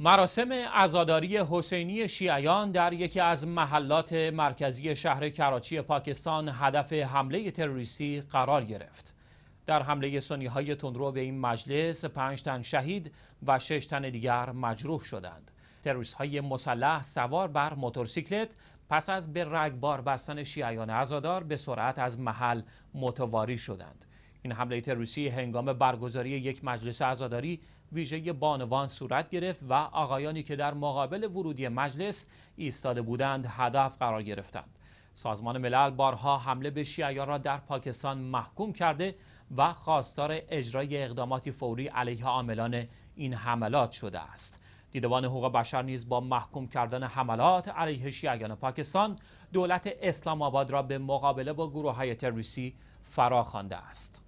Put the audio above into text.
مراسم عزاداری حسینی شیعیان در یکی از محلات مرکزی شهر کراچی پاکستان هدف حمله تروریستی قرار گرفت. در حمله سنی های تندرو به این مجلس پنج تن شهید و شش تن دیگر مجروح شدند. تروریست های مسلح سوار بر موتورسیکلت پس از به رگبار بستن شیعیان عزادار به سرعت از محل متواری شدند. این حمله تروریستی هنگام برگزاری یک مجلس عزاداری ویژه بانوان صورت گرفت و آقایانی که در مقابل ورودی مجلس ایستاده بودند هدف قرار گرفتند. سازمان ملل بارها حمله به شیعیان را در پاکستان محکوم کرده و خواستار اجرای اقداماتی فوری علیه عاملان این حملات شده است. دیدبان حقوق بشر نیز با محکوم کردن حملات علیه شیعیان پاکستان دولت اسلام آباد را به مقابله با گروه های تروریستی فرا است.